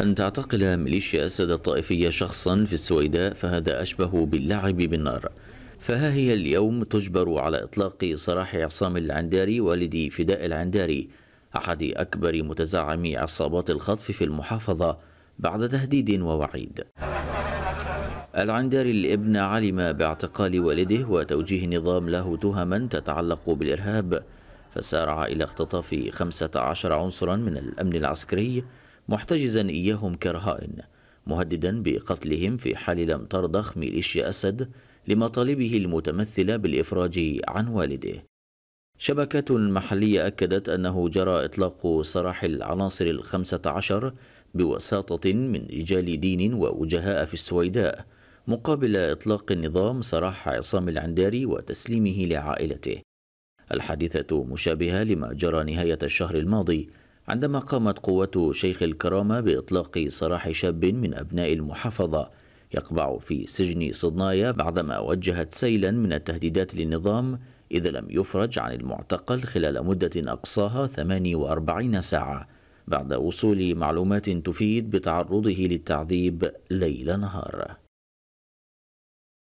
أن تعتقل ميليشيا أسد الطائفية شخصا في السويداء فهذا أشبه باللعب بالنار فها هي اليوم تجبر على إطلاق سراح عصام العنداري والد فداء العنداري أحد أكبر متزعمي عصابات الخطف في المحافظة بعد تهديد ووعيد العنداري الابن علم باعتقال والده وتوجيه نظام له تهما تتعلق بالإرهاب فسارع إلى اختطاف 15 عنصرا من الأمن العسكري محتجزا إياهم كرهائن مهددا بقتلهم في حال لم ترضخ ميليشيا أسد لمطالبه المتمثلة بالإفراج عن والده شبكات محلية أكدت أنه جرى إطلاق سراح العناصر الخمسة عشر بوساطة من رجال دين ووجهاء في السويداء مقابل إطلاق النظام سراح عصام العنداري وتسليمه لعائلته الحادثة مشابهة لما جرى نهاية الشهر الماضي عندما قامت قوة شيخ الكرامة بإطلاق سراح شاب من أبناء المحافظة يقبع في سجن صدنايا بعدما وجهت سيلا من التهديدات للنظام إذا لم يفرج عن المعتقل خلال مدة أقصاها 48 ساعة بعد وصول معلومات تفيد بتعرضه للتعذيب ليل نهار